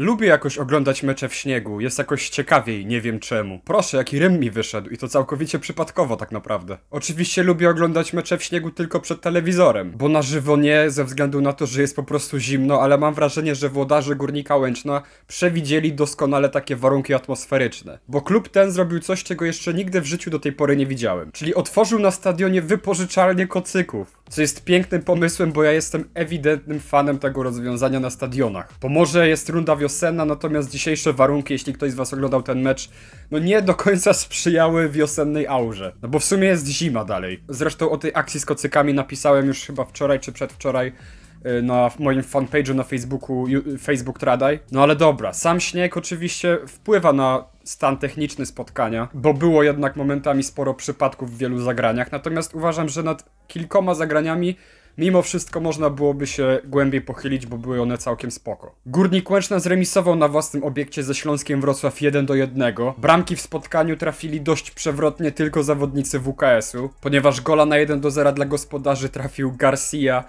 Lubię jakoś oglądać mecze w śniegu, jest jakoś ciekawiej, nie wiem czemu. Proszę, jaki rym mi wyszedł i to całkowicie przypadkowo tak naprawdę. Oczywiście lubię oglądać mecze w śniegu tylko przed telewizorem, bo na żywo nie, ze względu na to, że jest po prostu zimno, ale mam wrażenie, że włodarze Górnika Łęczna przewidzieli doskonale takie warunki atmosferyczne. Bo klub ten zrobił coś, czego jeszcze nigdy w życiu do tej pory nie widziałem. Czyli otworzył na stadionie wypożyczalnię kocyków. Co jest pięknym pomysłem, bo ja jestem ewidentnym fanem tego rozwiązania na stadionach. Bo może jest runda wiosna wiosena, natomiast dzisiejsze warunki, jeśli ktoś z was oglądał ten mecz, no nie do końca sprzyjały wiosennej aurze. No bo w sumie jest zima dalej. Zresztą o tej akcji z kocykami napisałem już chyba wczoraj czy przedwczoraj y, na moim fanpage'u na Facebooku, Facebook Tradaj. No ale dobra, sam śnieg oczywiście wpływa na stan techniczny spotkania, bo było jednak momentami sporo przypadków w wielu zagraniach, natomiast uważam, że nad kilkoma zagraniami Mimo wszystko można byłoby się głębiej pochylić, bo były one całkiem spoko. Górnik Łęczna zremisował na własnym obiekcie ze Śląskiem Wrocław 1 do 1. Bramki w spotkaniu trafili dość przewrotnie tylko zawodnicy WKS-u, ponieważ gola na 1 do 0 dla gospodarzy trafił Garcia,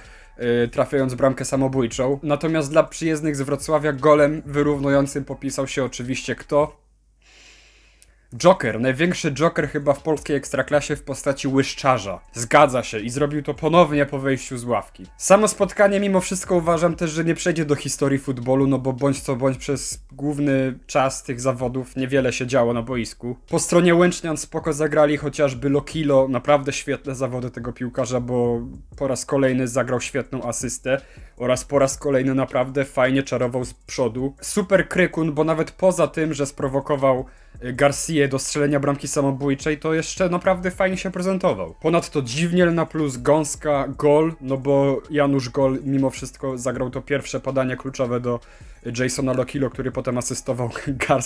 y, trafiając bramkę samobójczą. Natomiast dla przyjezdnych z Wrocławia golem wyrównującym popisał się oczywiście kto? Joker, największy Joker chyba w polskiej ekstraklasie w postaci łyszczarza. Zgadza się i zrobił to ponownie po wejściu z ławki. Samo spotkanie mimo wszystko uważam też, że nie przejdzie do historii futbolu, no bo bądź co bądź przez główny czas tych zawodów niewiele się działo na boisku. Po stronie Łęcznian spoko zagrali chociażby Lokilo, naprawdę świetne zawody tego piłkarza, bo po raz kolejny zagrał świetną asystę oraz po raz kolejny naprawdę fajnie czarował z przodu. Super krykun, bo nawet poza tym, że sprowokował y, Garcia do strzelenia bramki samobójczej, to jeszcze naprawdę fajnie się prezentował. Ponadto Dziwniel na plus, Gąska, Gol, no bo Janusz Gol mimo wszystko zagrał to pierwsze podanie kluczowe do Jasona Lokilo, który potem asystował Garcia.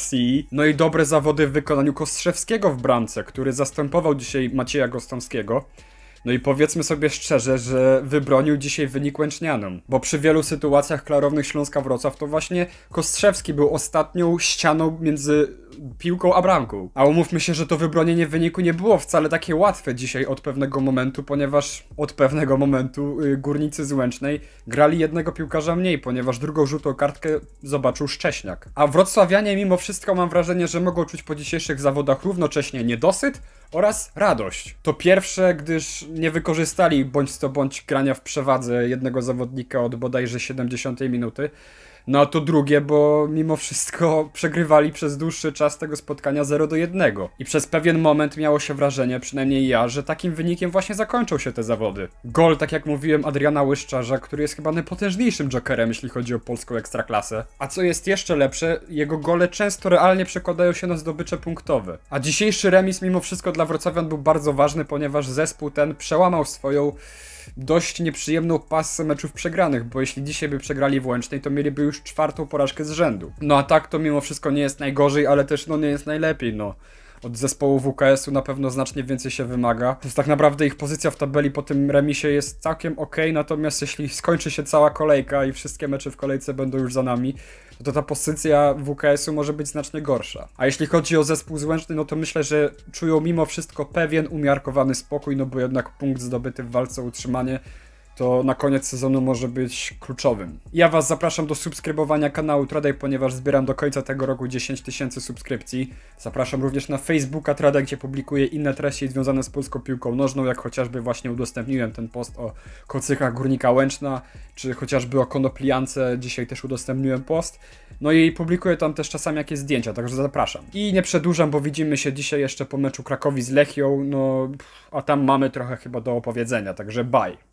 No i dobre zawody w wykonaniu Kostrzewskiego w bramce, który zastępował dzisiaj Macieja Gostomskiego. No i powiedzmy sobie szczerze, że wybronił dzisiaj wynik Łęcznianom, bo przy wielu sytuacjach klarownych Śląska Wrocław to właśnie Kostrzewski był ostatnią ścianą między piłką Abramką. A umówmy się, że to wybronienie w wyniku nie było wcale takie łatwe dzisiaj od pewnego momentu, ponieważ od pewnego momentu y, górnicy z Łęcznej grali jednego piłkarza mniej, ponieważ drugą rzutą kartkę zobaczył Szcześniak. A wrocławianie mimo wszystko mam wrażenie, że mogą czuć po dzisiejszych zawodach równocześnie niedosyt oraz radość. To pierwsze, gdyż nie wykorzystali bądź co bądź grania w przewadze jednego zawodnika od bodajże 70 minuty, no a to drugie, bo mimo wszystko przegrywali przez dłuższy czas tego spotkania 0 do 1. I przez pewien moment miało się wrażenie, przynajmniej ja, że takim wynikiem właśnie zakończą się te zawody. Gol, tak jak mówiłem, Adriana Łyszczarza, który jest chyba najpotężniejszym jokerem, jeśli chodzi o polską ekstraklasę. A co jest jeszcze lepsze, jego gole często realnie przekładają się na zdobycze punktowe. A dzisiejszy remis mimo wszystko dla Wrocławian był bardzo ważny, ponieważ zespół ten przełamał swoją dość nieprzyjemną pasę meczów przegranych, bo jeśli dzisiaj by przegrali w Łęcznej, to mieliby już czwartą porażkę z rzędu. No a tak to mimo wszystko nie jest najgorzej, ale też no nie jest najlepiej, no od zespołu WKS-u na pewno znacznie więcej się wymaga. Więc tak naprawdę ich pozycja w tabeli po tym remisie jest całkiem ok, natomiast jeśli skończy się cała kolejka i wszystkie mecze w kolejce będą już za nami, to ta pozycja WKS-u może być znacznie gorsza. A jeśli chodzi o zespół złęczny, no to myślę, że czują mimo wszystko pewien umiarkowany spokój, no bo jednak punkt zdobyty w walce o utrzymanie to na koniec sezonu może być kluczowym. Ja Was zapraszam do subskrybowania kanału Traday, ponieważ zbieram do końca tego roku 10 tysięcy subskrypcji. Zapraszam również na Facebooka Traday, gdzie publikuję inne treści związane z polską piłką nożną, jak chociażby właśnie udostępniłem ten post o kocykach Górnika Łęczna, czy chociażby o konopliance, dzisiaj też udostępniłem post. No i publikuję tam też czasami jakieś zdjęcia, także zapraszam. I nie przedłużam, bo widzimy się dzisiaj jeszcze po meczu Krakowi z Lechią, no a tam mamy trochę chyba do opowiedzenia, także bye.